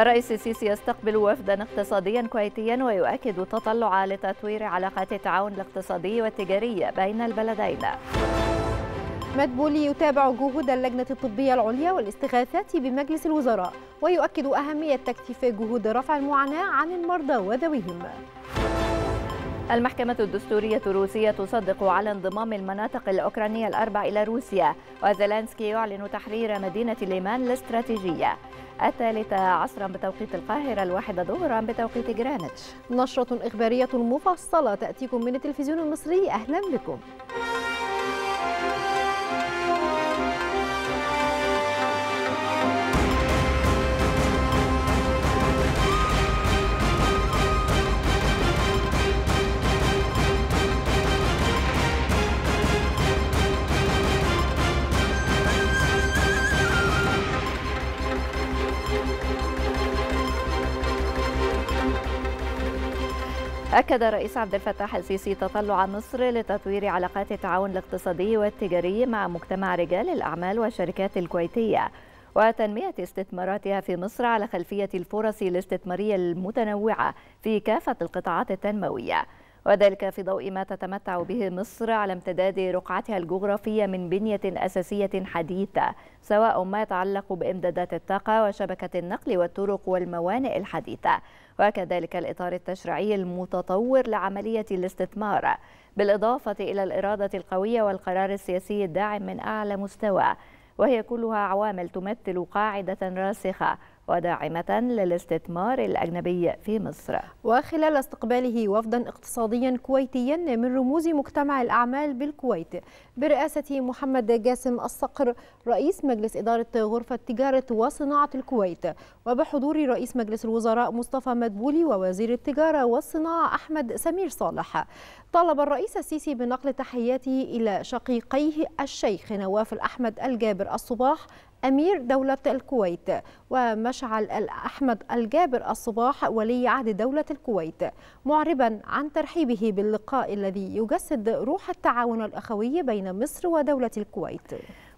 الرئيس السيسي يستقبل وفدا اقتصاديا كويتيا ويؤكد تطلع لتطوير علاقات التعاون الاقتصادي والتجاري بين البلدين مدبولي يتابع جهود اللجنة الطبية العليا والاستغاثات بمجلس الوزراء ويؤكد أهمية تكثيف جهود رفع المعاناة عن المرضى وذويهم المحكمة الدستورية الروسية تصدق على انضمام المناطق الأوكرانية الأربع إلى روسيا وزيلانسكي يعلن تحرير مدينة ليمان الاستراتيجية الثالثة عصرا بتوقيت القاهرة الواحدة ظهرا بتوقيت جرانتش نشرة إخبارية مفصلة تأتيكم من التلفزيون المصري أهلا بكم أكد الرئيس عبد الفتاح السيسي تطلع مصر لتطوير علاقات التعاون الاقتصادي والتجاري مع مجتمع رجال الأعمال والشركات الكويتية وتنمية استثماراتها في مصر على خلفية الفرص الاستثمارية المتنوعة في كافة القطاعات التنموية وذلك في ضوء ما تتمتع به مصر على امتداد رقعتها الجغرافية من بنية أساسية حديثة سواء ما يتعلق بإمدادات الطاقة وشبكة النقل والطرق والموانئ الحديثة وكذلك الإطار التشريعي المتطور لعملية الاستثمار بالإضافة إلى الإرادة القوية والقرار السياسي الداعم من أعلى مستوى وهي كلها عوامل تمثل قاعدة راسخة وداعمة للاستثمار الأجنبي في مصر وخلال استقباله وفدا اقتصاديا كويتيا من رموز مجتمع الأعمال بالكويت برئاسة محمد جاسم الصقر رئيس مجلس إدارة غرفة تجارة وصناعة الكويت وبحضور رئيس مجلس الوزراء مصطفى مدبولي ووزير التجارة والصناعة أحمد سمير صالح طالب الرئيس السيسي بنقل تحياته إلى شقيقيه الشيخ نواف الأحمد الجابر الصباح أمير دولة الكويت ومشعل الأحمد الجابر الصباح ولي عهد دولة الكويت معربا عن ترحيبه باللقاء الذي يجسد روح التعاون الأخوي بين مصر ودولة الكويت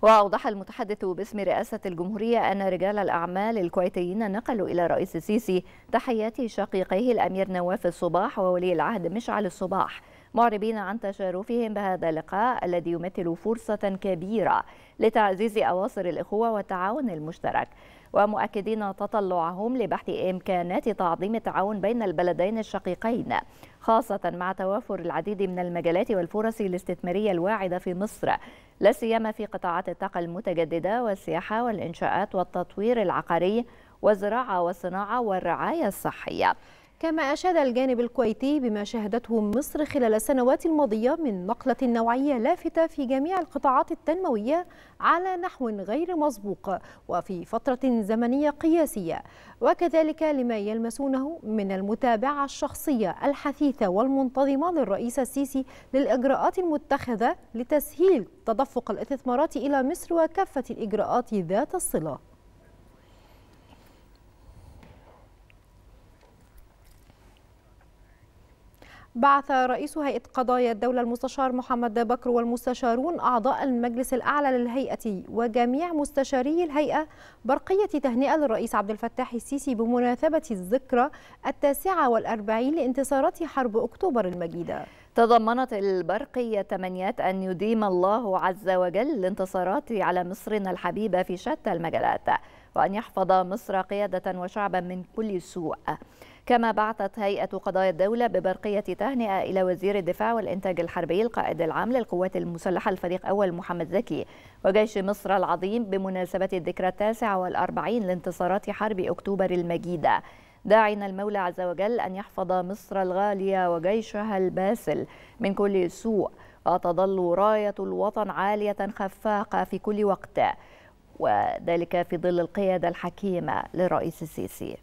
وأوضح المتحدث باسم رئاسة الجمهورية أن رجال الأعمال الكويتيين نقلوا إلى الرئيس السيسي تحيات شقيقيه الأمير نواف الصباح وولي العهد مشعل الصباح معربين عن تشرفهم بهذا اللقاء الذي يمثل فرصة كبيرة لتعزيز أواصر الإخوة والتعاون المشترك ومؤكدين تطلعهم لبحث إمكانات تعظيم التعاون بين البلدين الشقيقين خاصة مع توافر العديد من المجالات والفرص الاستثمارية الواعدة في مصر لا سيما في قطاعات الطاقة المتجددة والسياحة والإنشاءات والتطوير العقاري والزراعة والصناعة والرعاية الصحية كما أشاد الجانب الكويتي بما شهدته مصر خلال السنوات الماضية من نقلة نوعية لافتة في جميع القطاعات التنموية على نحو غير مسبوق وفي فترة زمنية قياسية وكذلك لما يلمسونه من المتابعة الشخصية الحثيثة والمنتظمة للرئيس السيسي للإجراءات المتخذة لتسهيل تدفق الاستثمارات إلى مصر وكافة الإجراءات ذات الصلة بعث رئيس هيئة قضايا الدولة المستشار محمد بكر والمستشارون أعضاء المجلس الأعلى للهيئة وجميع مستشاري الهيئة برقية تهنئة للرئيس عبد الفتاح السيسي بمناسبة الذكرى التاسعة والأربعين لانتصارات حرب أكتوبر المجيدة تضمنت البرقية تمنيات أن يديم الله عز وجل الانتصارات على مصرنا الحبيبة في شتى المجالات وأن يحفظ مصر قيادة وشعبا من كل سوء كما بعثت هيئة قضايا الدولة ببرقية تهنئة إلى وزير الدفاع والإنتاج الحربي القائد العام للقوات المسلحة الفريق أول محمد زكي وجيش مصر العظيم بمناسبة الذكرى التاسعة والأربعين لانتصارات حرب أكتوبر المجيدة داعينا المولى عز وجل أن يحفظ مصر الغالية وجيشها الباسل من كل سوء وتظل راية الوطن عالية خفاقة في كل وقت وذلك في ظل القيادة الحكيمة للرئيس السيسي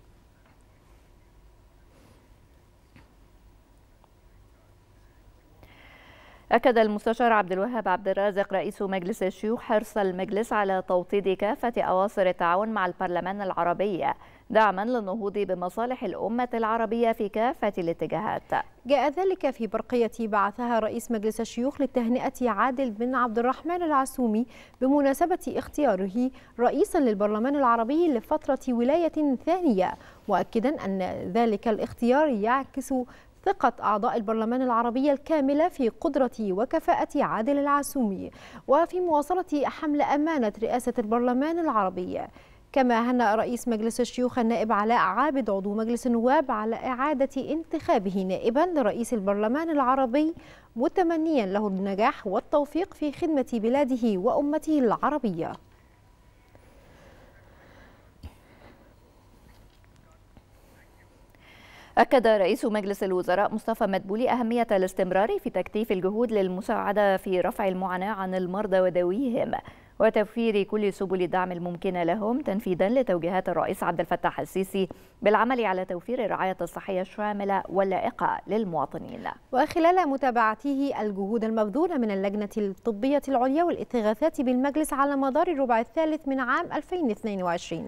أكد المستشار عبد الوهاب عبد الرازق رئيس مجلس الشيوخ حرص المجلس على توطيد كافة أواصر التعاون مع البرلمان العربي دعما للنهوض بمصالح الأمة العربية في كافة الاتجاهات جاء ذلك في برقية بعثها رئيس مجلس الشيوخ للتهنئة عادل بن عبد الرحمن العسومي بمناسبة اختياره رئيسا للبرلمان العربي لفترة ولاية ثانية مؤكدا أن ذلك الاختيار يعكس ثقة أعضاء البرلمان العربي الكاملة في قدرة وكفاءة عادل العاسومي وفي مواصلة حمل أمانة رئاسة البرلمان العربي كما هنأ رئيس مجلس الشيوخ النائب علاء عابد عضو مجلس النواب على إعادة انتخابه نائبا لرئيس البرلمان العربي متمنيا له النجاح والتوفيق في خدمة بلاده وأمته العربية أكد رئيس مجلس الوزراء مصطفى مدبولي أهمية الاستمرار في تكثيف الجهود للمساعدة في رفع المعاناة عن المرضى وذويهم وتوفير كل سبل الدعم الممكنة لهم تنفيذا لتوجيهات الرئيس عبد الفتاح السيسي بالعمل على توفير الرعاية الصحية الشاملة واللائقة للمواطنين وخلال متابعته الجهود المبذولة من اللجنة الطبية العليا والاتغاثات بالمجلس على مدار الربع الثالث من عام 2022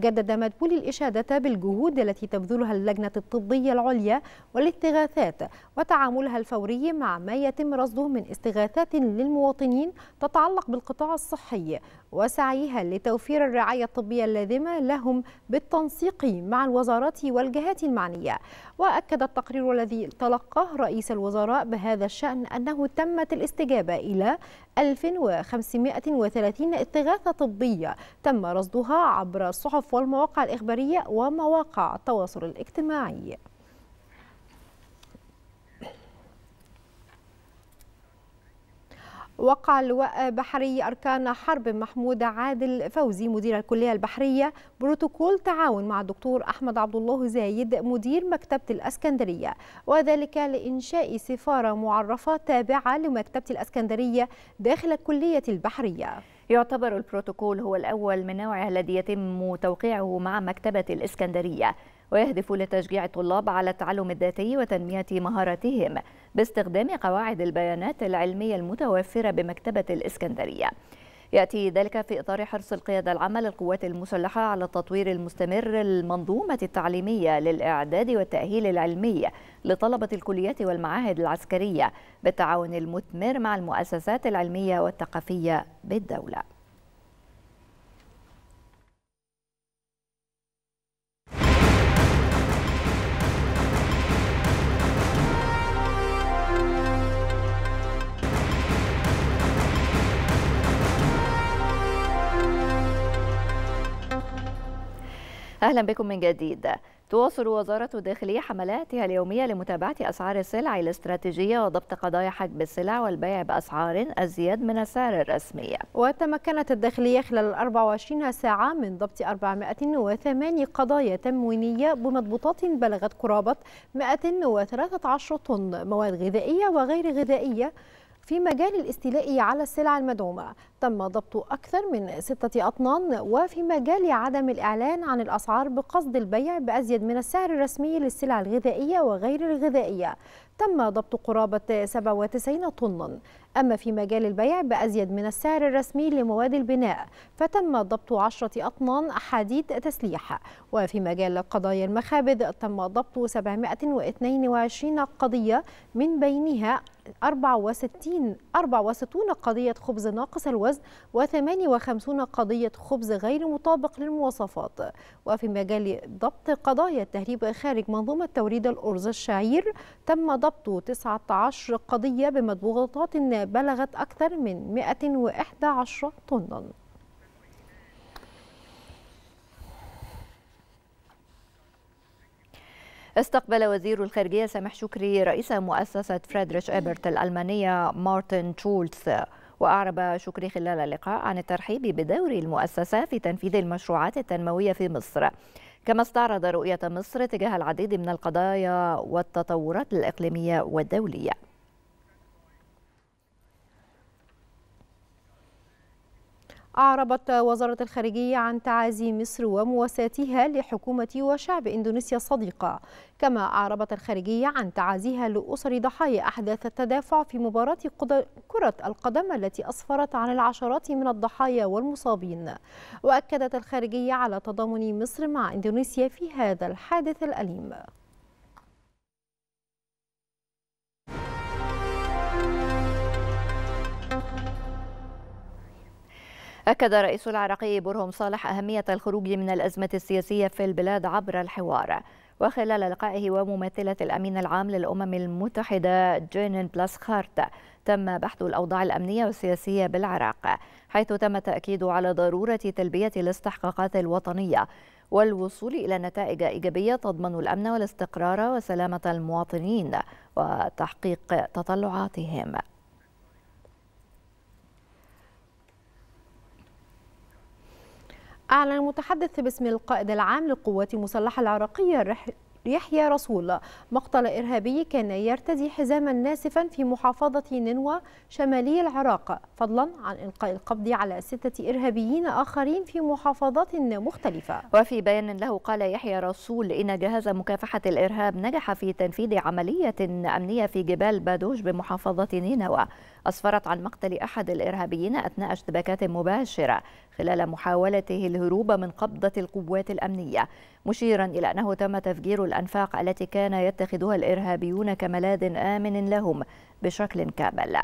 جدد مدبول الإشادة بالجهود التي تبذلها اللجنة الطبية العليا والاتغاثات وتعاملها الفوري مع ما يتم رصده من استغاثات للمواطنين تتعلق بالقطاع الصحي الصحي وسعيها لتوفير الرعاية الطبية اللازمة لهم بالتنسيق مع الوزارات والجهات المعنية وأكد التقرير الذي تلقاه رئيس الوزراء بهذا الشأن أنه تمت الاستجابة إلى 1530 استغاثة طبية تم رصدها عبر الصحف والمواقع الإخبارية ومواقع التواصل الاجتماعي وقع اللواء بحري أركان حرب محمود عادل فوزي مدير الكلية البحرية بروتوكول تعاون مع الدكتور أحمد عبد الله زايد مدير مكتبة الأسكندرية وذلك لإنشاء سفارة معرفة تابعة لمكتبة الأسكندرية داخل الكلية البحرية يعتبر البروتوكول هو الأول من نوعه الذي يتم توقيعه مع مكتبة الإسكندرية ويهدف لتشجيع الطلاب على التعلم الذاتي وتنمية مهاراتهم باستخدام قواعد البيانات العلمية المتوفرة بمكتبة الإسكندرية يأتي ذلك في إطار حرص القيادة العامة للقوات المسلحة على التطوير المستمر للمنظومة التعليمية للإعداد والتأهيل العلمي لطلبة الكليات والمعاهد العسكرية بالتعاون المثمر مع المؤسسات العلمية والثقافية بالدولة أهلا بكم من جديد تواصل وزارة الداخلية حملاتها اليومية لمتابعة أسعار السلع الاستراتيجية وضبط قضايا حجب السلع والبيع بأسعار أزيد من السعر الرسمي وتمكنت الداخلية خلال 24 ساعة من ضبط 408 قضايا تموينية بمضبوطات بلغت قرابة 113 طن مواد غذائية وغير غذائية في مجال الاستيلاء على السلع المدعومة تم ضبط أكثر من ستة أطنان وفي مجال عدم الإعلان عن الأسعار بقصد البيع بأزيد من السعر الرسمي للسلع الغذائية وغير الغذائية تم ضبط قرابة 97 طن أما في مجال البيع بأزيد من السعر الرسمي لمواد البناء فتم ضبط 10 أطنان حديد تسليح وفي مجال قضايا المخابز تم ضبط 722 قضية من بينها 64 64 قضية خبز ناقص الوزن و58 قضية خبز غير مطابق للمواصفات وفي مجال ضبط قضايا التهريب خارج منظومة توريد الأرز الشعير تم ضبط 19 قضية بمضبوطات بلغت أكثر من 111 طناً استقبل وزير الخارجية سامح شكري رئيس مؤسسة فريدريش إيبرت الألمانية مارتن تشولتس وأعرب شكري خلال اللقاء عن الترحيب بدور المؤسسة في تنفيذ المشروعات التنموية في مصر كما استعرض رؤية مصر تجاه العديد من القضايا والتطورات الإقليمية والدولية أعربت وزارة الخارجية عن تعازي مصر ومواساتها لحكومة وشعب إندونيسيا الصديقة كما أعربت الخارجية عن تعازيها لأسر ضحايا أحداث التدافع في مباراة كرة القدم التي أسفرت عن العشرات من الضحايا والمصابين وأكدت الخارجية على تضامن مصر مع إندونيسيا في هذا الحادث الأليم أكد رئيس العراقي برهم صالح أهمية الخروج من الأزمة السياسية في البلاد عبر الحوار وخلال لقائه وممثلة الأمين العام للأمم المتحدة جينين بلاسخارت تم بحث الأوضاع الأمنية والسياسية بالعراق حيث تم التأكيد على ضرورة تلبية الاستحقاقات الوطنية والوصول إلى نتائج إيجابية تضمن الأمن والاستقرار وسلامة المواطنين وتحقيق تطلعاتهم أعلن المتحدث باسم القائد العام للقوات المسلحة العراقية يحيى رسول مقتل إرهابي كان يرتدي حزاما ناسفا في محافظة نينوى شمالي العراق فضلا عن إلقاء القبض على ستة إرهابيين آخرين في محافظات مختلفة وفي بيان له قال يحيى رسول إن جهاز مكافحة الإرهاب نجح في تنفيذ عملية أمنية في جبال بادوج بمحافظة نينوى أسفرت عن مقتل أحد الإرهابيين أثناء اشتباكات مباشرة خلال محاولته الهروب من قبضة القوات الأمنية مشيرا إلى أنه تم تفجير الأنفاق التي كان يتخذها الإرهابيون كملاذ آمن لهم بشكل كامل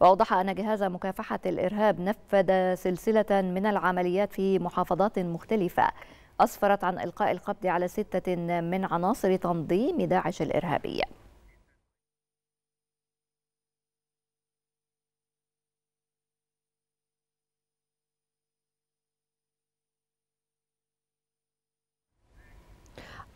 وأوضح أن جهاز مكافحة الإرهاب نفذ سلسلة من العمليات في محافظات مختلفة أسفرت عن إلقاء القبض على ستة من عناصر تنظيم داعش الإرهابي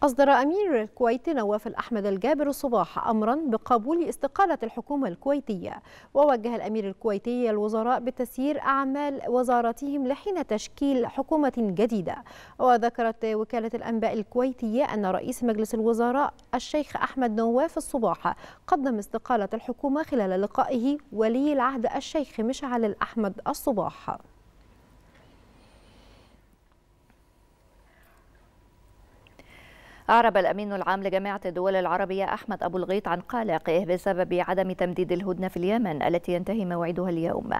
أصدر أمير الكويت نواف الأحمد الجابر الصباح أمرا بقبول استقالة الحكومة الكويتية ووجه الأمير الكويتي الوزراء بتسيير أعمال وزارتهم لحين تشكيل حكومة جديدة وذكرت وكالة الأنباء الكويتية أن رئيس مجلس الوزراء الشيخ أحمد نواف الصباح قدم استقالة الحكومة خلال لقائه ولي العهد الشيخ مشعل الأحمد الصباح أعرب الأمين العام لجامعة الدول العربية أحمد أبو الغيط عن قلقه بسبب عدم تمديد الهدنة في اليمن التي ينتهي موعدها اليوم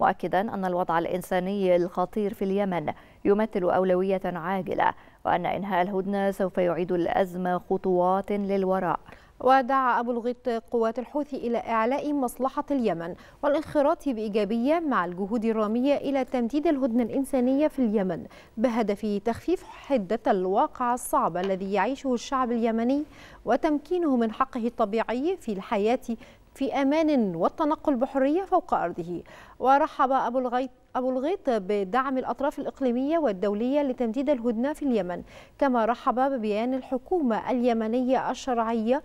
مؤكدا أن الوضع الإنساني الخطير في اليمن يمثل أولوية عاجلة وأن إنهاء الهدنة سوف يعيد الأزمة خطوات للوراء ودعا أبو الغيط قوات الحوثي إلى إعلاء مصلحة اليمن والانخراط بإيجابية مع الجهود الرامية إلى تمديد الهدنة الإنسانية في اليمن بهدف تخفيف حدة الواقع الصعب الذي يعيشه الشعب اليمني وتمكينه من حقه الطبيعي في الحياة في أمان والتنقل بحرية فوق أرضه ورحب أبو الغيط أبو الغيط بدعم الأطراف الإقليمية والدولية لتمديد الهدنة في اليمن كما رحب ببيان الحكومة اليمنية الشرعية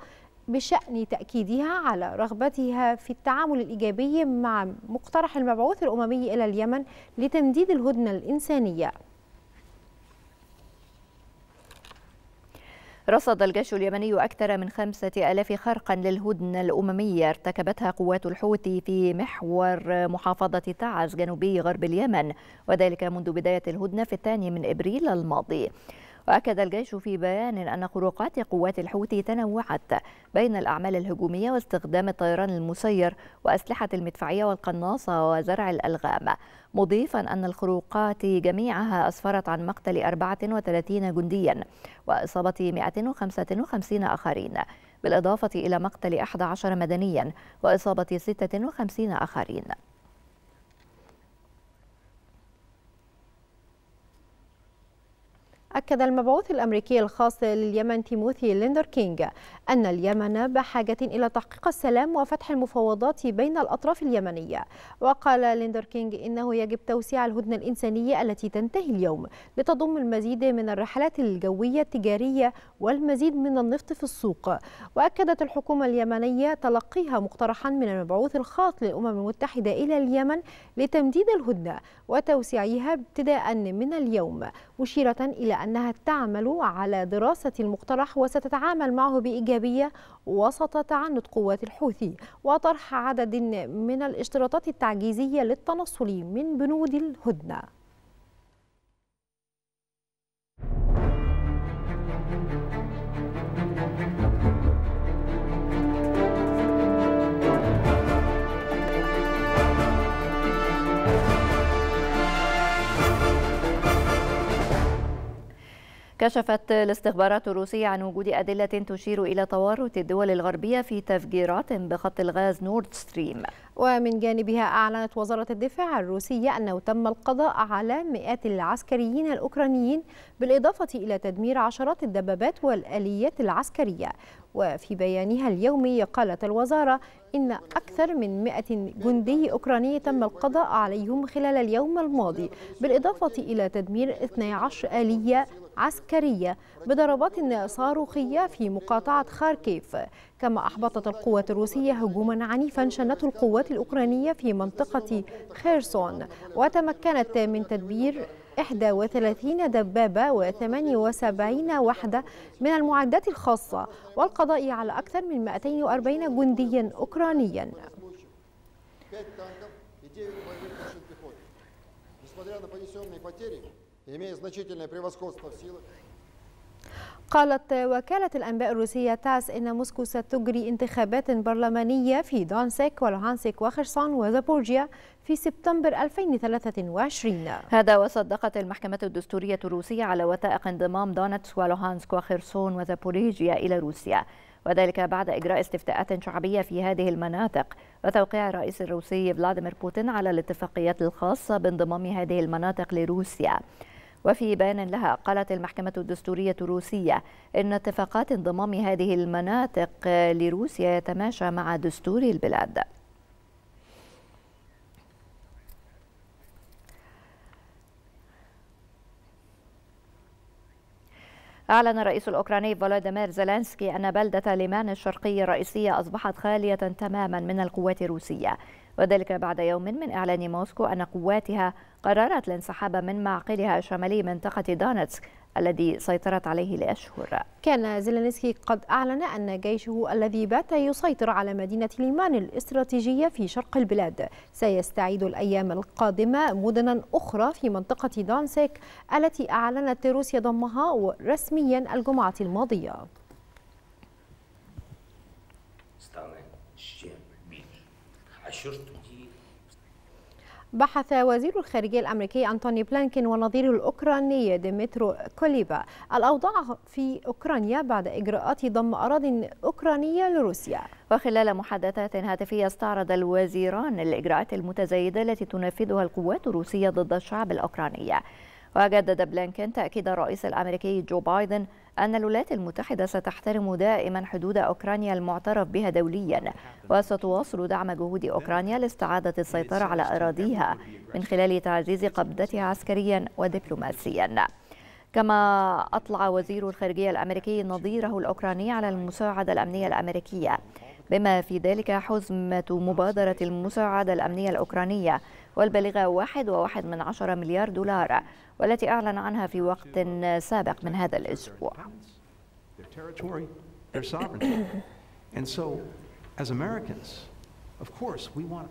بشأن تأكيدها على رغبتها في التعامل الإيجابي مع مقترح المبعوث الأممي إلى اليمن لتمديد الهدنة الإنسانية رصد الجيش اليمني أكثر من خمسة ألاف خرقا للهدنة الأممية ارتكبتها قوات الحوثي في محور محافظة تعز جنوبي غرب اليمن وذلك منذ بداية الهدنة في الثاني من إبريل الماضي وأكد الجيش في بيان أن خروقات قوات الحوثي تنوعت بين الأعمال الهجومية واستخدام الطيران المسير وأسلحة المدفعية والقناصة وزرع الألغام مضيفا أن الخروقات جميعها أسفرت عن مقتل 34 جنديا وإصابة 155 آخرين بالإضافة إلى مقتل 11 مدنيا وإصابة 56 آخرين أكد المبعوث الأمريكي الخاص لليمن تيموثي ليندر كينج أن اليمن بحاجة إلى تحقيق السلام وفتح المفاوضات بين الأطراف اليمنية وقال ليندر كينج إنه يجب توسيع الهدنة الإنسانية التي تنتهي اليوم لتضم المزيد من الرحلات الجوية التجارية والمزيد من النفط في السوق وأكدت الحكومة اليمنية تلقيها مقترحا من المبعوث الخاص للأمم المتحدة إلى اليمن لتمديد الهدنة وتوسيعها ابتداء من اليوم مشيرة إلى أنها تعمل على دراسة المقترح وستتعامل معه بإيجابية وسط تعنت قوات الحوثي وطرح عدد من الاشتراطات التعجيزية للتنصل من بنود الهدنة كشفت الاستخبارات الروسية عن وجود أدلة تشير إلى تورط الدول الغربية في تفجيرات بخط الغاز نورد ستريم ومن جانبها أعلنت وزارة الدفاع الروسية أنه تم القضاء على مئات العسكريين الأوكرانيين بالإضافة إلى تدمير عشرات الدبابات والآليات العسكرية وفي بيانها اليومي قالت الوزارة إن أكثر من 100 جندي أوكراني تم القضاء عليهم خلال اليوم الماضي بالإضافة إلى تدمير 12 آلية عسكرية بضربات صاروخية في مقاطعة خاركيف كما أحبطت القوات الروسية هجوما عنيفا شنته القوات الأوكرانية في منطقة خيرسون وتمكنت من تدبير 31 دبابة و78 وحدة من المعدات الخاصة والقضاء على أكثر من 240 جنديا أوكرانيا имея значительное превосходство в силах, قالت وكالة الأنباء الروسية تاس إن موسكو ستجري انتخابات برلمانية في دونسك ولوهانسك وخرسون وزابورجيا في سبتمبر 2023 هذا وصدقت المحكمة الدستورية الروسية على وثائق انضمام دونتس ولوهانسك وخرسون وزابوريجيا إلى روسيا وذلك بعد إجراء استفتاءات شعبية في هذه المناطق وتوقيع الرئيس الروسي فلاديمير بوتين على الاتفاقيات الخاصة بانضمام هذه المناطق لروسيا وفي بيان لها قالت المحكمة الدستورية الروسية إن اتفاقات انضمام هذه المناطق لروسيا يتماشى مع دستور البلاد أعلن الرئيس الأوكراني فولوديمير زيلينسكي أن بلدة ليمان الشرقية الرئيسية أصبحت خالية تماما من القوات الروسية وذلك بعد يوم من إعلان موسكو أن قواتها قررت الانسحاب من معقلها شمالي منطقة دونتسك الذي سيطرت عليه لأشهر كان زيلينسكي قد أعلن أن جيشه الذي بات يسيطر على مدينة ليمان الاستراتيجية في شرق البلاد سيستعيد الأيام القادمة مدنا أخرى في منطقة دانسك التي أعلنت روسيا ضمها رسميا الجمعة الماضية أشرت دي بحث وزير الخارجية الأمريكي أنتوني بلانكين ونظيره الأوكراني ديمترو كوليبا الأوضاع في أوكرانيا بعد إجراءات ضم أراضي أوكرانية لروسيا وخلال محادثات هاتفية استعرض الوزيران الإجراءات المتزايدة التي تنفذها القوات الروسية ضد الشعب الأوكراني وجدد بلينكين تأكيد الرئيس الأمريكي جو بايدن أن الولايات المتحدة ستحترم دائما حدود أوكرانيا المعترف بها دوليا وستواصل دعم جهود أوكرانيا لاستعادة السيطرة على أراضيها من خلال تعزيز قبضتها عسكريا ودبلوماسيا كما أطلع وزير الخارجية الأمريكي نظيره الأوكراني على المساعدة الأمنية الأمريكية بما في ذلك حزمة مبادرة المساعدة الأمنية الأوكرانية والبلغة واحد وواحد من عشر مليار دولار والتي أعلن عنها في وقت سابق من هذا الأسبوع And so, as Americans, of course, we want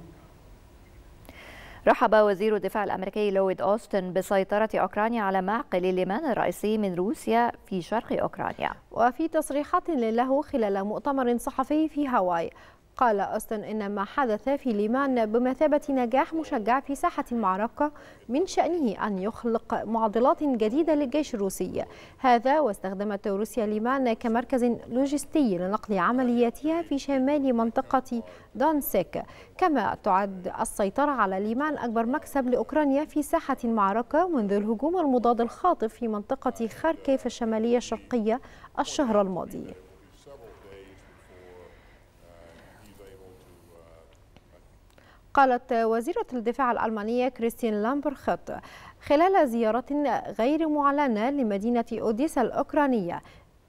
رحب وزير الدفاع الأمريكي لويد أوستن بسيطرة أوكرانيا على معقل الليمان الرئيسي من روسيا في شرق أوكرانيا وفي تصريحات له خلال مؤتمر صحفي في هاواي قال أستن إن ما حدث في ليمان بمثابة نجاح مشجع في ساحة المعركة من شأنه أن يخلق معضلات جديدة للجيش الروسي هذا واستخدمت روسيا ليمان كمركز لوجستي لنقل عملياتها في شمال منطقة دونسك كما تعد السيطرة على ليمان أكبر مكسب لأوكرانيا في ساحة المعركة منذ الهجوم المضاد الخاطف في منطقة خاركيف الشمالية الشرقية الشهر الماضي قالت وزيرة الدفاع الألمانية كريستين لامبرخت خلال زيارة غير معلنة لمدينة أوديسا الأوكرانية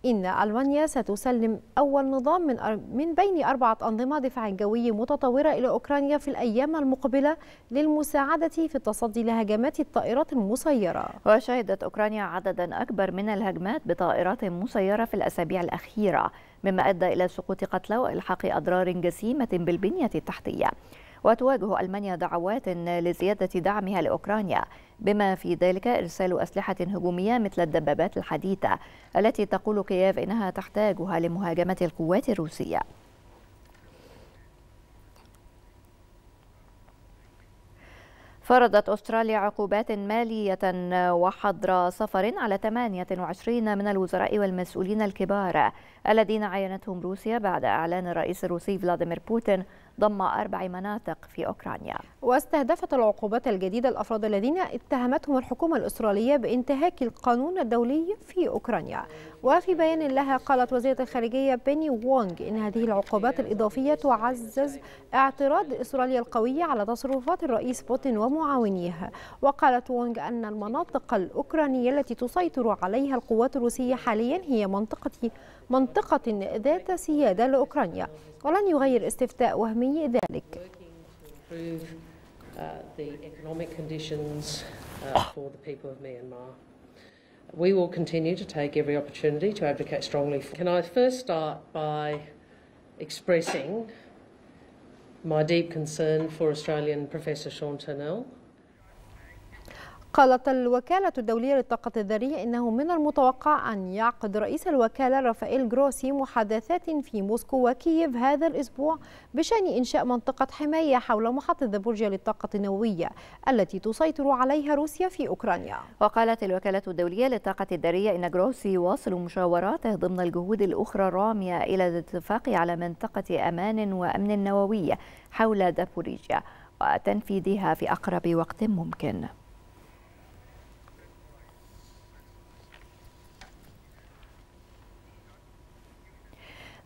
إن ألمانيا ستسلم أول نظام من, من بين أربعة أنظمة دفاع جوي متطورة إلى أوكرانيا في الأيام المقبلة للمساعدة في التصدي لهجمات الطائرات المسيرة وشهدت أوكرانيا عددا أكبر من الهجمات بطائرات مسيرة في الأسابيع الأخيرة مما أدى إلى سقوط قتلى وإلحاق أضرار جسيمة بالبنية التحتية وتواجه ألمانيا دعوات لزيادة دعمها لأوكرانيا بما في ذلك إرسال أسلحة هجومية مثل الدبابات الحديثة التي تقول كييف إنها تحتاجها لمهاجمة القوات الروسية فرضت أستراليا عقوبات مالية وحظر سفر على 28 من الوزراء والمسؤولين الكبار الذين عينتهم روسيا بعد إعلان الرئيس الروسي فلاديمير بوتين ضم أربع مناطق في أوكرانيا واستهدفت العقوبات الجديدة الأفراد الذين اتهمتهم الحكومة الأسترالية بانتهاك القانون الدولي في أوكرانيا وفي بيان لها قالت وزيرة الخارجية بيني وونغ إن هذه العقوبات الإضافية تعزز اعتراض أستراليا القوية على تصرفات الرئيس بوتين ومعاونيه وقالت وونغ أن المناطق الأوكرانية التي تسيطر عليها القوات الروسية حاليا هي منطقة منطقة ذات سيادة لأوكرانيا ولن يغير استفتاء وهمي ذلك We will continue to take every opportunity to advocate strongly. Can I first start by expressing my deep concern for Australian Professor Sean Turnell قالت الوكالة الدولية للطاقة الذرية إنه من المتوقع أن يعقد رئيس الوكالة رافائيل جروسي محادثات في موسكو وكييف هذا الأسبوع بشأن إنشاء منطقة حماية حول محطة زابورجيا للطاقة النووية التي تسيطر عليها روسيا في أوكرانيا وقالت الوكالة الدولية للطاقة الذرية إن جروسي واصل مشاوراته ضمن الجهود الأخرى الرامية إلى الاتفاق على منطقة أمان وأمن نووية حول زابوريجيا وتنفيذها في أقرب وقت ممكن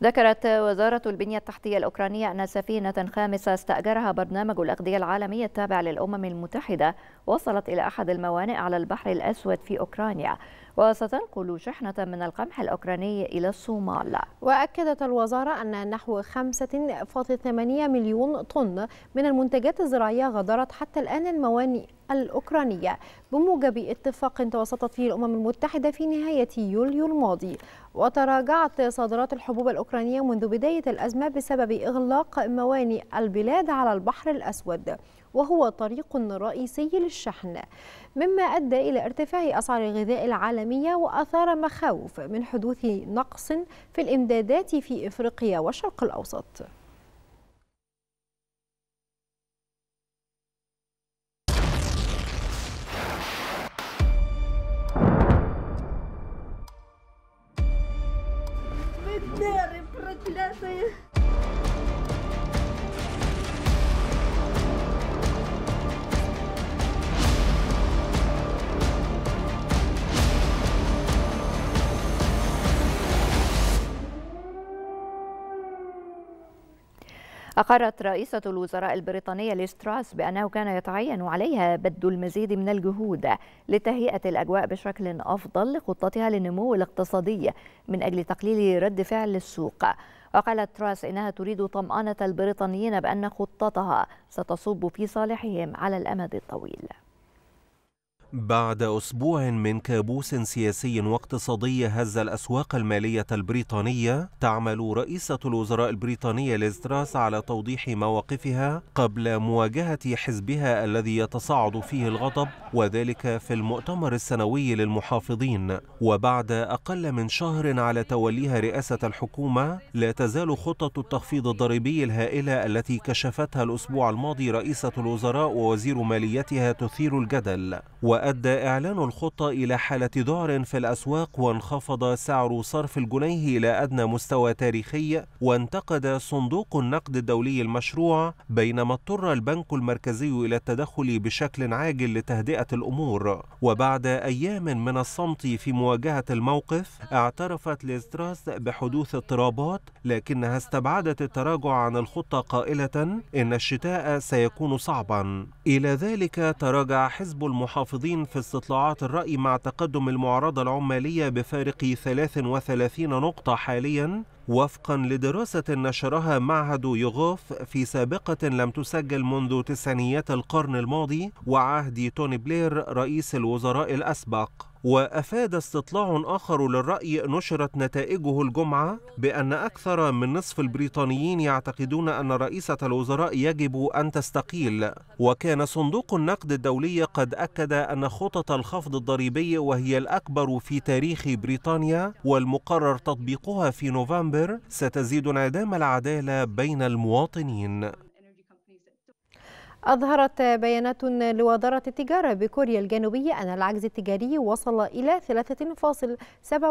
ذكرت وزارة البنية التحتية الأوكرانية أن سفينة خامسة استأجرها برنامج الأغذية العالمي التابع للأمم المتحدة وصلت إلى أحد الموانئ على البحر الأسود في أوكرانيا وستنقل شحنة من القمح الأوكراني إلى الصومال وأكدت الوزارة أن نحو 5.8 مليون طن من المنتجات الزراعية غادرت حتى الآن الموانئ الأوكرانية بموجب اتفاق توسطت فيه الأمم المتحدة في نهاية يوليو الماضي وتراجعت صادرات الحبوب الأوكرانية منذ بداية الأزمة بسبب إغلاق موانئ البلاد على البحر الأسود وهو طريق رئيسي للشحن مما أدى إلى ارتفاع أسعار الغذاء العالمية وأثار مخاوف من حدوث نقص في الإمدادات في إفريقيا والشرق الأوسط أقرت رئيسة الوزراء البريطانية ليستراس بأنه كان يتعين عليها بذل المزيد من الجهود لتهيئة الأجواء بشكل أفضل لخطتها للنمو الاقتصادي من أجل تقليل رد فعل السوق وقالت تراس إنها تريد طمأنة البريطانيين بأن خطتها ستصب في صالحهم على الأمد الطويل بعد أسبوع من كابوس سياسي واقتصادي هز الأسواق المالية البريطانية تعمل رئيسة الوزراء البريطانية ليزتراس على توضيح مواقفها قبل مواجهة حزبها الذي يتصاعد فيه الغضب وذلك في المؤتمر السنوي للمحافظين وبعد أقل من شهر على توليها رئاسة الحكومة لا تزال خطة التخفيض الضريبي الهائلة التي كشفتها الأسبوع الماضي رئيسة الوزراء ووزير ماليتها تثير الجدل و وأدى إعلان الخطة إلى حالة ذعر في الأسواق وانخفض سعر صرف الجنيه إلى أدنى مستوى تاريخي وانتقد صندوق النقد الدولي المشروع بينما اضطر البنك المركزي إلى التدخل بشكل عاجل لتهدئة الأمور وبعد أيام من الصمت في مواجهة الموقف اعترفت ليستراس بحدوث اضطرابات لكنها استبعدت التراجع عن الخطة قائلة إن الشتاء سيكون صعبا إلى ذلك تراجع حزب المحافظين السابقين في استطلاعات الرأي مع تقدم المعارضة العمالية بفارق 33 نقطة حاليا وفقا لدراسة نشرها معهد يوغوف في سابقة لم تسجل منذ تسعينيات القرن الماضي وعهد توني بلير رئيس الوزراء الأسبق وأفاد استطلاع آخر للرأي نشرت نتائجه الجمعة بأن أكثر من نصف البريطانيين يعتقدون أن رئيسة الوزراء يجب أن تستقيل وكان صندوق النقد الدولي قد أكد أن خطط الخفض الضريبي وهي الأكبر في تاريخ بريطانيا والمقرر تطبيقها في نوفمبر ستزيد انعدام العدالة بين المواطنين أظهرت بيانات لوزارة التجارة بكوريا الجنوبية أن العجز التجاري وصل إلى 3.77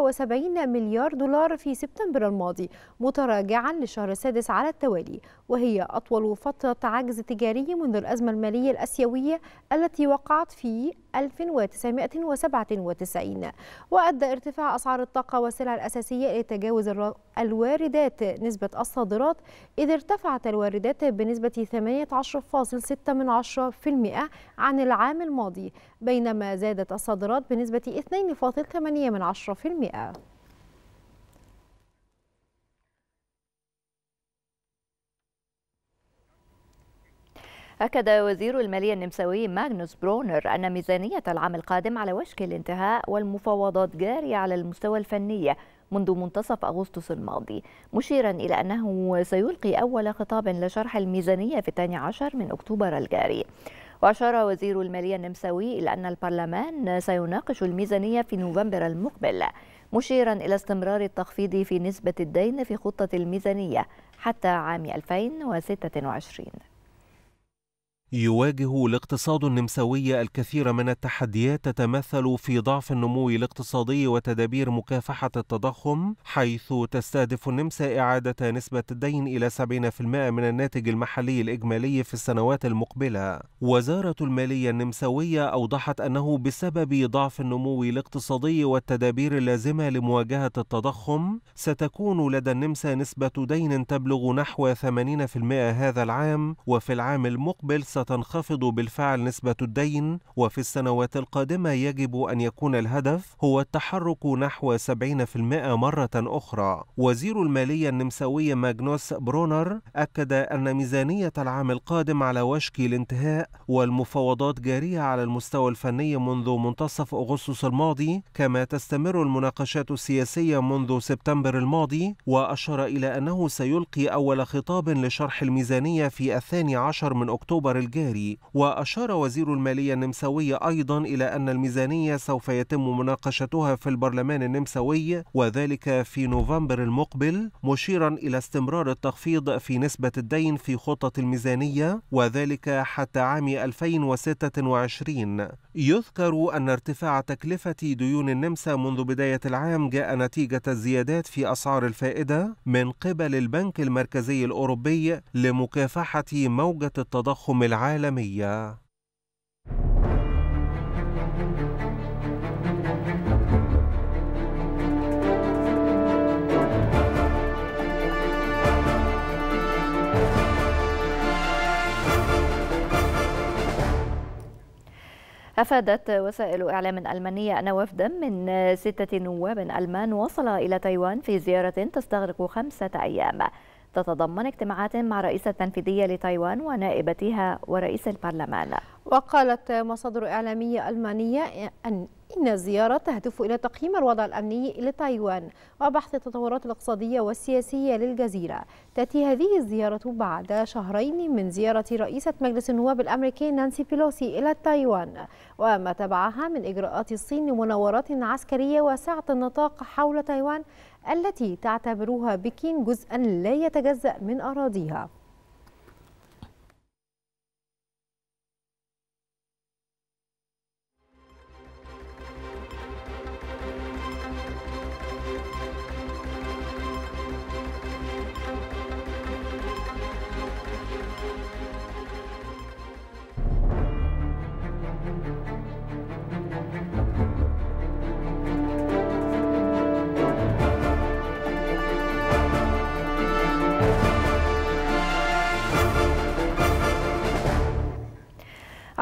مليار دولار في سبتمبر الماضي متراجعا للشهر السادس على التوالي وهي أطول فترة عجز تجاري منذ الأزمة المالية الأسيوية التي وقعت في 1997 وأدى ارتفاع أسعار الطاقة والسلع الأساسية إلى تجاوز الواردات نسبة الصادرات إذ ارتفعت الواردات بنسبة 18.6 عن العام الماضي بينما زادت الصادرات بنسبة 2.8% أكد وزير المالية النمساوي ماغنوس برونر أن ميزانية العام القادم على وشك الانتهاء والمفاوضات جارية على المستوى الفني منذ منتصف أغسطس الماضي مشيرا إلى أنه سيلقي أول خطاب لشرح الميزانية في الثاني عشر من أكتوبر الجاري وأشار وزير المالية النمساوي إلى أن البرلمان سيناقش الميزانية في نوفمبر المقبل مشيرا إلى استمرار التخفيض في نسبة الدين في خطة الميزانية حتى عام 2026 يواجه الاقتصاد النمساوي الكثير من التحديات تتمثل في ضعف النمو الاقتصادي وتدابير مكافحة التضخم حيث تستهدف النمسا إعادة نسبة الدين إلى 70% من الناتج المحلي الإجمالي في السنوات المقبلة وزارة المالية النمساوية أوضحت أنه بسبب ضعف النمو الاقتصادي والتدابير اللازمة لمواجهة التضخم ستكون لدى النمسا نسبة دين تبلغ نحو 80% هذا العام وفي العام المقبل ست ستنخفض بالفعل نسبة الدين وفي السنوات القادمة يجب أن يكون الهدف هو التحرك نحو 70% مرة أخرى وزير المالية النمساوي ماجنوس برونر أكد أن ميزانية العام القادم على وشك الانتهاء والمفاوضات جارية على المستوى الفني منذ منتصف أغسطس الماضي كما تستمر المناقشات السياسية منذ سبتمبر الماضي وأشار إلى أنه سيلقي أول خطاب لشرح الميزانية في الثاني عشر من أكتوبر الجديد. الجاري وأشار وزير المالية النمساوي أيضا إلى أن الميزانية سوف يتم مناقشتها في البرلمان النمساوي وذلك في نوفمبر المقبل مشيرا إلى استمرار التخفيض في نسبة الدين في خطة الميزانية وذلك حتى عام 2026 يذكر أن ارتفاع تكلفة ديون النمسا منذ بداية العام جاء نتيجة الزيادات في أسعار الفائدة من قبل البنك المركزي الأوروبي لمكافحة موجة التضخم العام العالمية أفادت وسائل إعلام ألمانية أن وفدا من ستة نواب ألمان وصل إلى تايوان في زيارة تستغرق خمسة أيام تتضمن اجتماعات مع رئيسة التنفيذية لتايوان ونائبتها ورئيس البرلمان وقالت مصادر إعلامية ألمانية إن الزيارة تهدف إلى تقييم الوضع الأمني لتايوان وبحث التطورات الاقتصادية والسياسية للجزيرة تأتي هذه الزيارة بعد شهرين من زيارة رئيسة مجلس النواب الأمريكي نانسي بيلوسي إلى تايوان وما تبعها من إجراءات الصين لمناورات عسكرية واسعة النطاق حول تايوان التي تعتبرها بكين جزءا لا يتجزأ من أراضيها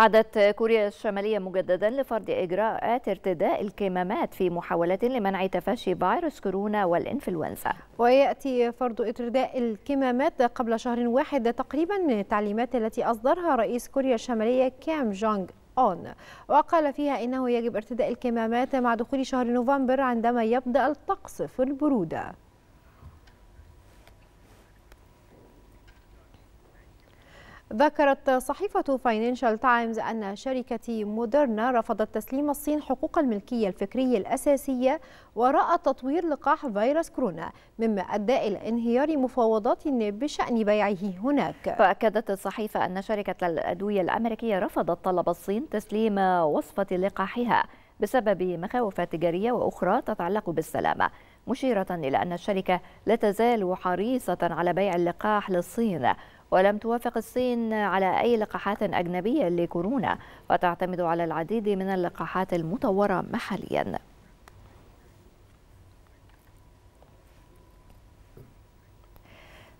عادت كوريا الشمالية مجددا لفرض إجراءات ارتداء الكمامات في محاولة لمنع تفشي فيروس كورونا والإنفلونزا ويأتي فرض ارتداء الكمامات قبل شهر واحد تقريبا من التعليمات التي أصدرها رئيس كوريا الشمالية كيم جونغ أون وقال فيها إنه يجب ارتداء الكمامات مع دخول شهر نوفمبر عندما يبدأ الطقس في البرودة ذكرت صحيفة فاينانشال تايمز أن شركة مودرنا رفضت تسليم الصين حقوق الملكية الفكرية الأساسية وراء تطوير لقاح فيروس كورونا مما أدى إلى انهيار مفاوضات بشأن بيعه هناك وأكدت الصحيفة أن شركة الأدوية الأمريكية رفضت طلب الصين تسليم وصفة لقاحها بسبب مخاوف تجارية وأخرى تتعلق بالسلامة مشيرة إلى أن الشركة لا تزال حريصة على بيع اللقاح للصين ولم توافق الصين على أي لقاحات أجنبية لكورونا وتعتمد على العديد من اللقاحات المطورة محلياً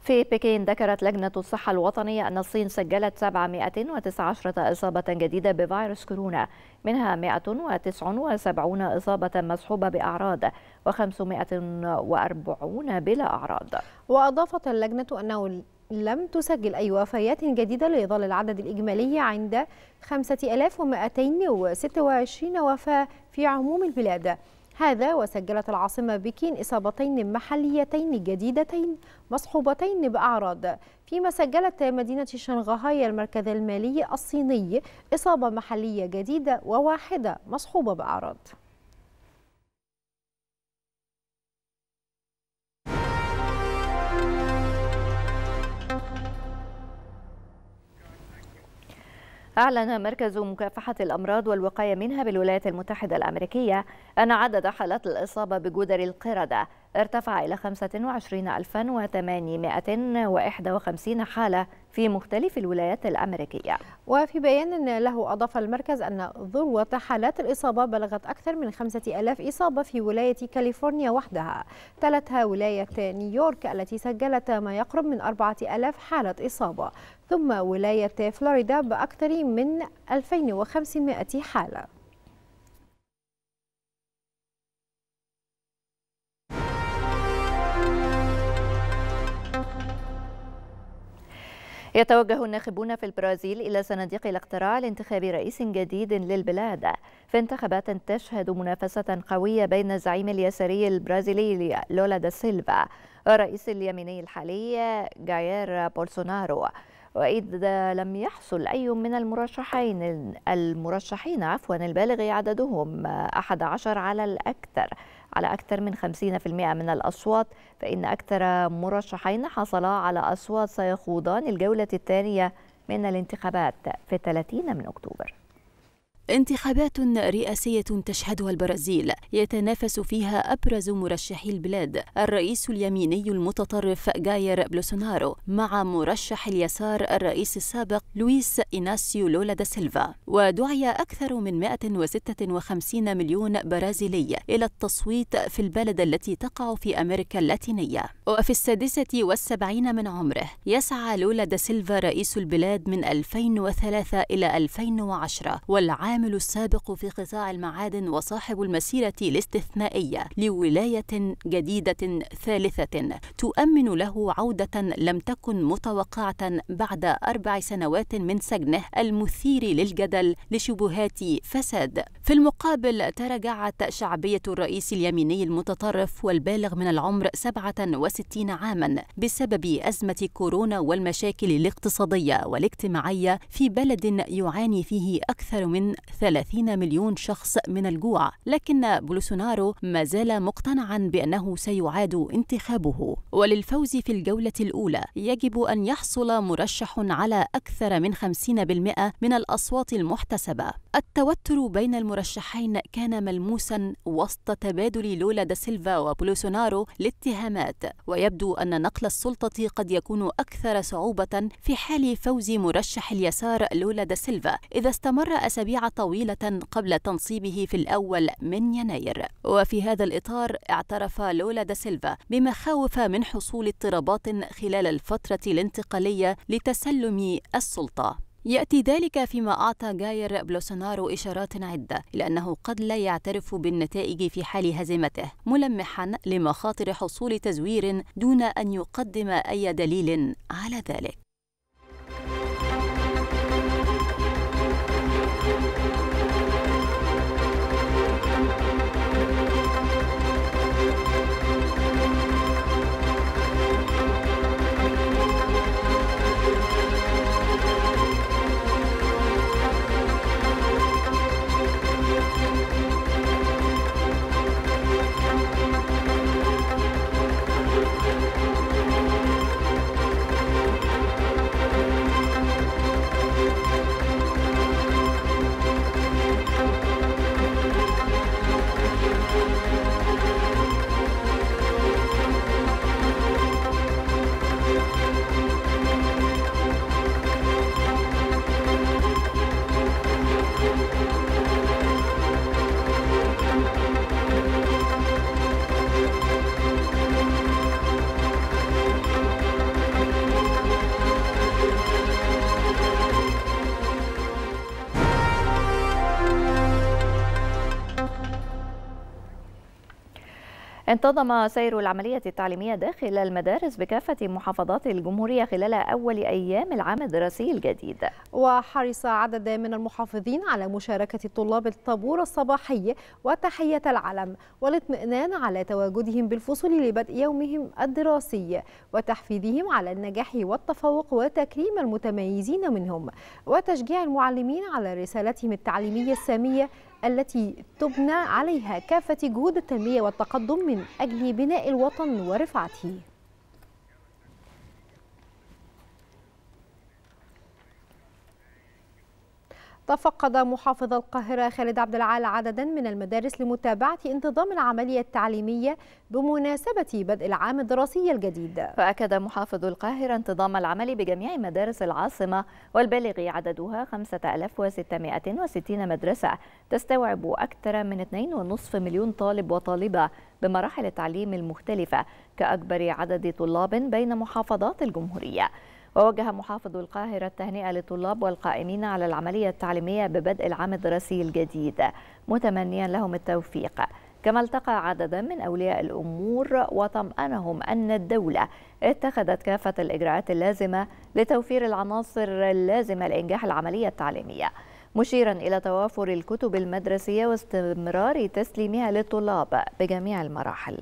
في بكين ذكرت لجنة الصحة الوطنية أن الصين سجلت 719 إصابة جديدة بفيروس كورونا منها 179 إصابة مصحوبة بأعراض و540 بلا أعراض وأضافت اللجنة أنه لم تسجل أي وفيات جديدة ليظل العدد الإجمالي عند 5226 وفاة في عموم البلاد هذا وسجلت العاصمة بكين إصابتين محليتين جديدتين مصحوبتين بأعراض فيما سجلت مدينة شنغهاي المركز المالي الصيني إصابة محلية جديدة وواحدة مصحوبة بأعراض أعلن مركز مكافحة الأمراض والوقاية منها بالولايات المتحدة الأمريكية أن عدد حالات الإصابة بجدر القردة ارتفع إلى 25851 حالة في مختلف الولايات الأمريكية وفي بيان له أضاف المركز أن ذروة حالات الإصابة بلغت أكثر من 5000 إصابة في ولاية كاليفورنيا وحدها تلتها ولاية نيويورك التي سجلت ما يقرب من 4000 حالة إصابة ثم ولاية فلوريدا بأكثر من 2500 حالة يتوجه الناخبون في البرازيل إلى صناديق الاقتراع لانتخاب رئيس جديد للبلاد في انتخابات تشهد منافسة قوية بين الزعيم اليساري البرازيلي لولا دا سيلفا والرئيس اليميني الحالي جاير بولسونارو وإذا لم يحصل أي من المرشحين المرشحين عفوا البالغ عددهم 11 على الأكثر على أكثر من 50% من الأصوات فإن أكثر مرشحين حصلا على أصوات سيخوضان الجولة الثانية من الانتخابات في 30 من أكتوبر انتخابات رئاسية تشهدها البرازيل يتنافس فيها أبرز مرشحي البلاد الرئيس اليميني المتطرف جاير بلوسونارو مع مرشح اليسار الرئيس السابق لويس إيناسيو لولا دا سيلفا ودعي أكثر من 156 مليون برازيلي إلى التصويت في البلد التي تقع في أمريكا اللاتينية وفي السادسة والسبعين من عمره يسعى لولا دا سيلفا رئيس البلاد من 2003 إلى 2010 والعام العامل السابق في قطاع المعادن وصاحب المسيرة الاستثنائية لولاية جديدة ثالثة تؤمن له عودة لم تكن متوقعة بعد أربع سنوات من سجنه المثير للجدل لشبهات فساد في المقابل تراجعت شعبية الرئيس اليميني المتطرف والبالغ من العمر 67 عاما بسبب أزمة كورونا والمشاكل الاقتصادية والاجتماعية في بلد يعاني فيه أكثر من 30 مليون شخص من الجوع لكن بولسونارو ما زال مقتنعا بأنه سيعاد انتخابه وللفوز في الجولة الأولى يجب أن يحصل مرشح على أكثر من 50% من الأصوات المحتسبة التوتر بين المرشحين كان ملموسا وسط تبادل لولا دا سيلفا وبولوسونارو الاتهامات ويبدو أن نقل السلطة قد يكون أكثر صعوبة في حال فوز مرشح اليسار لولا دا سيلفا إذا استمر أسابيع طويلة قبل تنصيبه في الأول من يناير وفي هذا الإطار اعترف لولا دا سيلفا بمخاوف من حصول اضطرابات خلال الفترة الانتقالية لتسلم السلطة يأتي ذلك فيما أعطى جاير بلوسونارو إشارات عدة لأنه قد لا يعترف بالنتائج في حال هزيمته ملمحا لمخاطر حصول تزوير دون أن يقدم أي دليل على ذلك انتظم سير العملية التعليمية داخل المدارس بكافة محافظات الجمهورية خلال أول أيام العام الدراسي الجديد وحرص عدد من المحافظين على مشاركة الطلاب الطابور الصباحي وتحية العلم والاطمئنان على تواجدهم بالفصول لبدء يومهم الدراسي وتحفيزهم على النجاح والتفوق وتكريم المتميزين منهم وتشجيع المعلمين على رسالتهم التعليمية السامية التي تبنى عليها كافة جهود التنمية والتقدم من أجل بناء الوطن ورفعته تفقد محافظ القاهرة خالد عبد العال عددا من المدارس لمتابعة انتظام العملية التعليمية بمناسبة بدء العام الدراسي الجديد فأكد محافظ القاهرة انتظام العمل بجميع مدارس العاصمة والبالغ عددها 5660 مدرسة تستوعب أكثر من 2.5 مليون طالب وطالبة بمراحل التعليم المختلفة كأكبر عدد طلاب بين محافظات الجمهورية ووجه محافظ القاهرة التهنئة للطلاب والقائمين على العملية التعليمية ببدء العام الدراسي الجديد متمنيا لهم التوفيق كما التقى عددا من أولياء الأمور وطمأنهم أن الدولة اتخذت كافة الإجراءات اللازمة لتوفير العناصر اللازمة لإنجاح العملية التعليمية مشيرا إلى توافر الكتب المدرسية واستمرار تسليمها للطلاب بجميع المراحل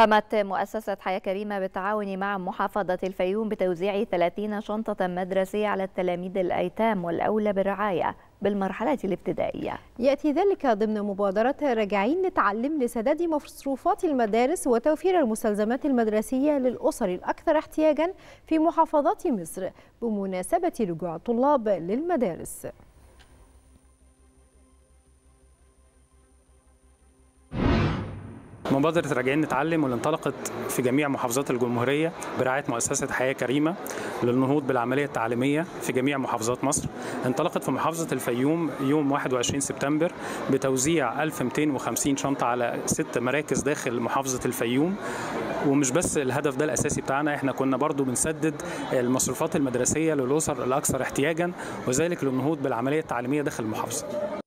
قامت مؤسسة حياة كريمة بالتعاون مع محافظة الفيوم بتوزيع 30 شنطة مدرسية على التلاميذ الأيتام والأولى بالرعاية بالمرحلة الابتدائية يأتي ذلك ضمن مبادرة راجعين نتعلم لسداد مصروفات المدارس وتوفير المستلزمات المدرسية للأسر الأكثر احتياجا في محافظات مصر بمناسبة رجوع الطلاب للمدارس مبادرة راجعين نتعلم واللي انطلقت في جميع محافظات الجمهورية برعاية مؤسسة حياة كريمة للنهوض بالعملية التعليمية في جميع محافظات مصر انطلقت في محافظة الفيوم يوم 21 سبتمبر بتوزيع 1250 شنطة على ست مراكز داخل محافظة الفيوم ومش بس الهدف ده الأساسي بتاعنا احنا كنا برضو بنسدد المصروفات المدرسية للأسر الأكثر احتياجا وذلك للنهوض بالعملية التعليمية داخل المحافظة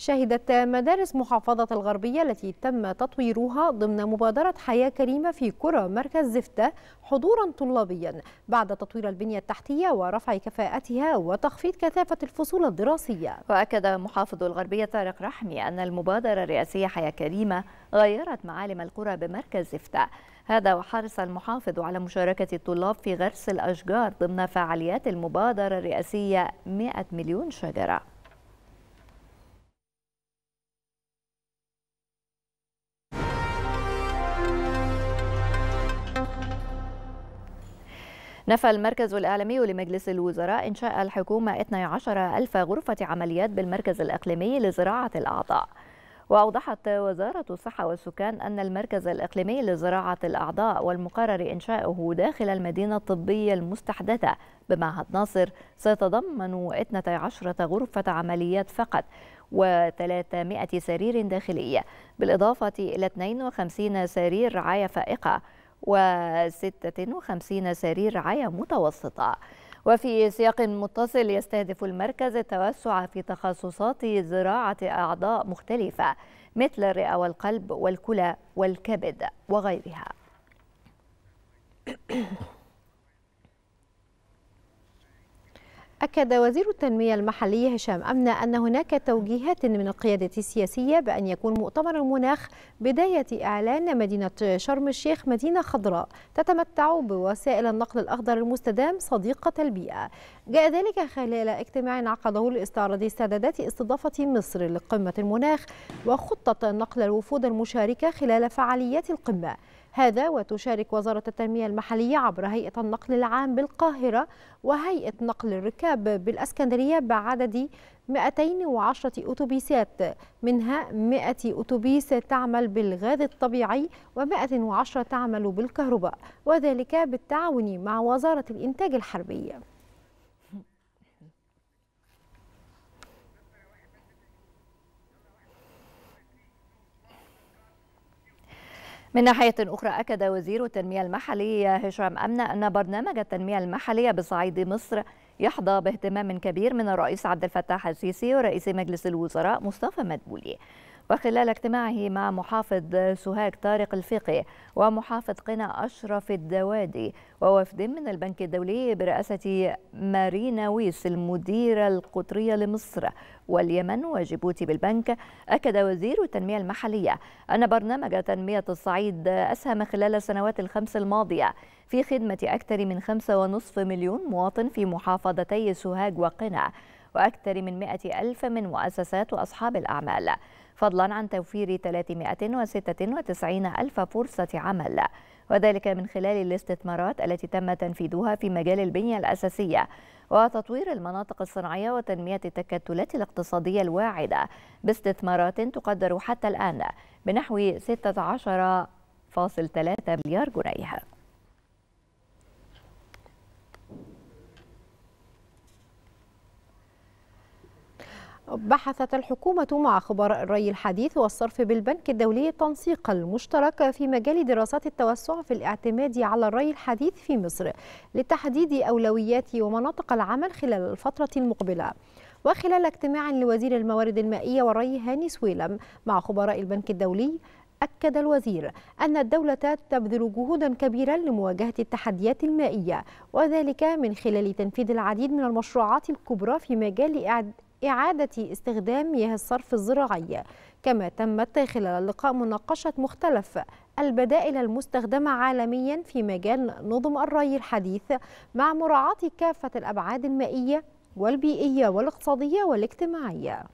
شهدت مدارس محافظة الغربية التي تم تطويرها ضمن مبادرة حياة كريمة في كرة مركز زفتة حضورا طلابيا بعد تطوير البنية التحتية ورفع كفاءتها وتخفيض كثافة الفصول الدراسية وأكد محافظ الغربية طارق رحمي أن المبادرة الرئاسية حياة كريمة غيرت معالم القرى بمركز زفتة هذا وحرص المحافظ على مشاركة الطلاب في غرس الأشجار ضمن فعاليات المبادرة الرئاسية 100 مليون شجرة نفى المركز الإعلامي لمجلس الوزراء إنشاء الحكومة 12 ألف غرفة عمليات بالمركز الإقليمي لزراعة الأعضاء وأوضحت وزارة الصحة والسكان أن المركز الإقليمي لزراعة الأعضاء والمقرر إنشاؤه داخل المدينة الطبية المستحدثة بمعهد ناصر سيتضمن 12 غرفة عمليات فقط و300 سرير داخلية بالإضافة إلى 52 سرير رعاية فائقة و56 سرير رعاية متوسطة وفي سياق متصل يستهدف المركز التوسع في تخصصات زراعة أعضاء مختلفة مثل الرئة والقلب والكلى والكبد وغيرها أكد وزير التنمية المحلية هشام أمنة أن هناك توجيهات من القيادة السياسية بأن يكون مؤتمر المناخ بداية إعلان مدينة شرم الشيخ مدينة خضراء تتمتع بوسائل النقل الأخضر المستدام صديقة البيئة جاء ذلك خلال اجتماع عقده لاستعراض استعدادات استضافة مصر لقمة المناخ وخطة نقل الوفود المشاركة خلال فعاليات القمة هذا وتشارك وزارة التنمية المحلية عبر هيئة النقل العام بالقاهرة وهيئة نقل الركاب بالأسكندرية بعدد 210 أتوبيسات منها 100 أتوبيس تعمل بالغاز الطبيعي و110 تعمل بالكهرباء وذلك بالتعاون مع وزارة الإنتاج الحربي من ناحية أخرى أكد وزير التنمية المحلية هشام أمنة أن برنامج التنمية المحلية بصعيد مصر يحظى باهتمام كبير من الرئيس عبد الفتاح السيسي ورئيس مجلس الوزراء مصطفى مدبولي وخلال اجتماعه مع محافظ سوهاج طارق الفقي ومحافظ قنا أشرف الدوادي ووفد من البنك الدولي برئاسة مارينا ويس المديرة القطرية لمصر واليمن وجيبوتي بالبنك أكد وزير التنمية المحلية أن برنامج تنمية الصعيد أسهم خلال السنوات الخمس الماضية في خدمة أكثر من 5.5 مليون مواطن في محافظتي سوهاج وقنا وأكثر من مائة ألف من مؤسسات وأصحاب الأعمال فضلا عن توفير 396 ألف فرصة عمل وذلك من خلال الاستثمارات التي تم تنفيذها في مجال البنية الأساسية وتطوير المناطق الصناعية وتنمية التكتلات الاقتصادية الواعدة باستثمارات تقدر حتى الآن بنحو 16.3 مليار جنيه بحثت الحكومة مع خبراء الري الحديث والصرف بالبنك الدولي التنسيق المشترك في مجال دراسات التوسع في الاعتماد على الري الحديث في مصر لتحديد أولويات ومناطق العمل خلال الفترة المقبلة وخلال اجتماع لوزير الموارد المائية والري هاني سويلم مع خبراء البنك الدولي أكد الوزير أن الدولة تبذل جهودا كبيرة لمواجهة التحديات المائية وذلك من خلال تنفيذ العديد من المشروعات الكبرى في مجال إعادة استخدام مياه الصرف الزراعية كما تمت خلال اللقاء مناقشة مختلف البدائل المستخدمة عالميا في مجال نظم الري الحديث مع مراعاة كافة الأبعاد المائية والبيئية والاقتصادية والاجتماعية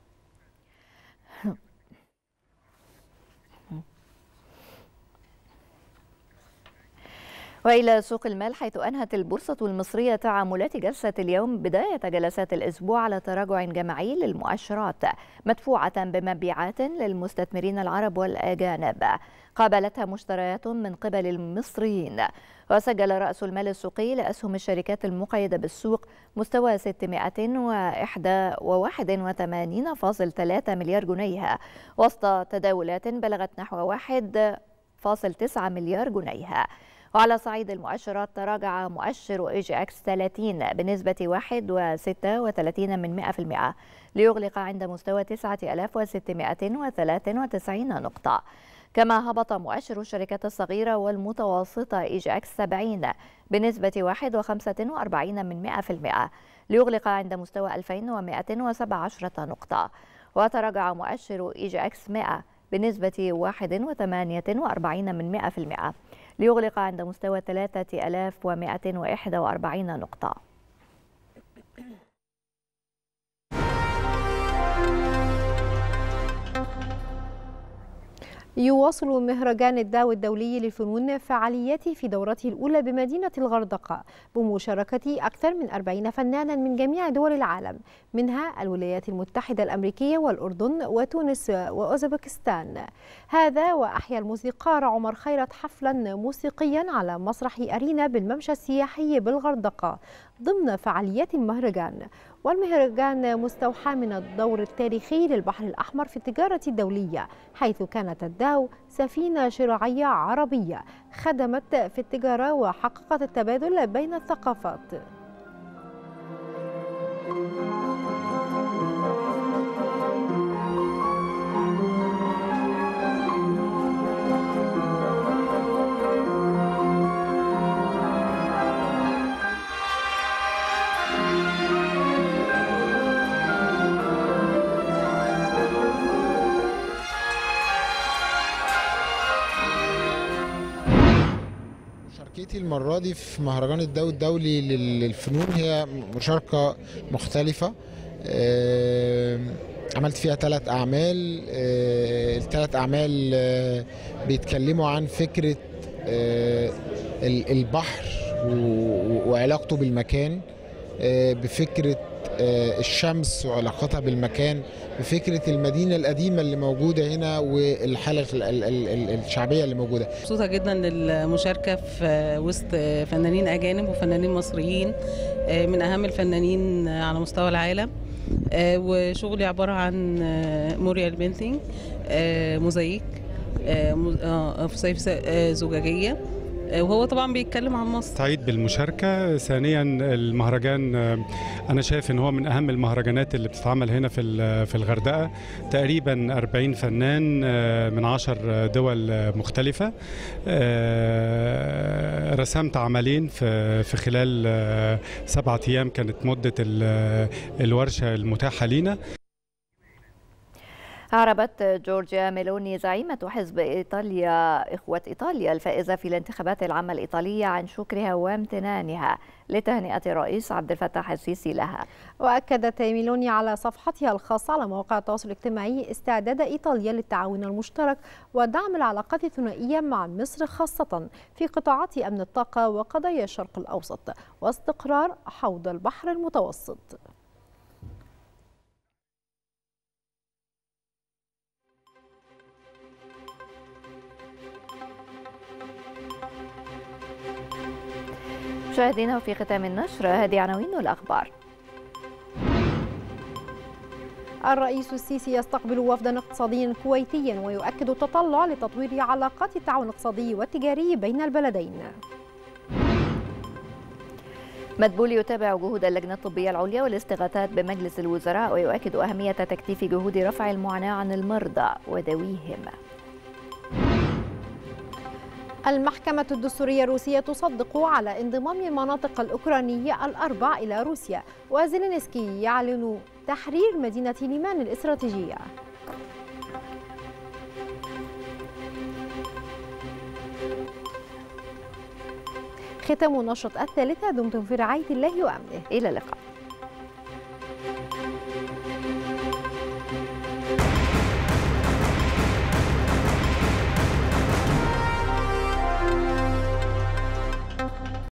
وإلى سوق المال حيث أنهت البورصة المصرية تعاملات جلسة اليوم بداية جلسات الأسبوع على تراجع جماعي للمؤشرات مدفوعة بمبيعات للمستثمرين العرب والأجانب قابلتها مشتريات من قبل المصريين وسجل رأس المال السوقي لأسهم الشركات المقيدة بالسوق مستوى 681.3 مليار جنيه وسط تداولات بلغت نحو 1.9 مليار جنيه وعلى صعيد المؤشرات تراجع مؤشر اي جي اكس 30 بنسبة 1.36 من 100% ليغلق عند مستوى 9693 نقطة كما هبط مؤشر الشركات الصغيرة والمتوسطة اي جي اكس 70 بنسبة 1.45 من 100% ليغلق عند مستوى 2117 نقطة وتراجع مؤشر اي جي اكس 100 بنسبة 1.48 من 100% ليغلق عند مستوى 3141 نقطة يواصل مهرجان الداو الدولي للفنون فعالياته في دورته الأولى بمدينة الغردقة بمشاركة أكثر من 40 فنانا من جميع دول العالم منها الولايات المتحدة الأمريكية والأردن وتونس وأوزبكستان هذا وأحيا الموسيقار عمر خيرت حفلا موسيقيا على مسرح أرينا بالممشى السياحي بالغردقة ضمن فعاليات المهرجان والمهرجان مستوحى من الدور التاريخي للبحر الأحمر في التجارة الدولية حيث كانت الداو سفينة شراعية عربية خدمت في التجارة وحققت التبادل بين الثقافات مشاركتي المرة دي في مهرجان الدو الدولي للفنون هي مشاركة مختلفة عملت فيها ثلاث أعمال آه، الثلاث أعمال آه، بيتكلموا عن فكرة آه، البحر وعلاقته بالمكان بفكره آه، الشمس وعلاقتها بالمكان بفكره المدينه القديمه اللي موجوده هنا والحاله الشعبيه اللي موجوده مبسوطه جدا للمشاركه في وسط فنانين اجانب وفنانين مصريين آه، من اهم الفنانين على مستوى العالم آه، وشغلي عباره عن موريال بينتينج موزايك صيف زجاجيه وهو طبعا بيتكلم عن مصر سعيد بالمشاركه ثانيا المهرجان انا شايف ان هو من اهم المهرجانات اللي بتتعمل هنا في في الغردقه تقريبا 40 فنان آه، من 10 دول مختلفه آه، رسمت عملين في في خلال آه، سبعة ايام كانت مده الورشه المتاحه لينا أعربت جورجيا ميلوني زعيمة حزب إيطاليا إخوة إيطاليا الفائزة في الانتخابات العامة الإيطالية عن شكرها وامتنانها لتهنئة الرئيس عبد الفتاح السيسي لها وأكدت ميلوني على صفحتها الخاصة على مواقع التواصل الاجتماعي استعداد إيطاليا للتعاون المشترك ودعم العلاقات الثنائية مع مصر خاصة في قطاعات أمن الطاقة وقضايا الشرق الأوسط واستقرار حوض البحر المتوسط مشاهدينا في ختام النشر هذه عناوين الأخبار الرئيس السيسي يستقبل وفدا اقتصاديا كويتيا ويؤكد التطلع لتطوير علاقات التعاون الاقتصادي والتجاري بين البلدين مدبول يتابع جهود اللجنة الطبية العليا والاستغاثات بمجلس الوزراء ويؤكد أهمية تكثيف جهود رفع المعاناة عن المرضى وذويهم المحكمة الدستورية الروسية تصدق على انضمام المناطق الأوكرانية الأربع إلى روسيا وزيلينسكي يعلن تحرير مدينة ليمان الاستراتيجية ختام نشرة الثالثة دمتم في رعاية الله وأمنه إلى اللقاء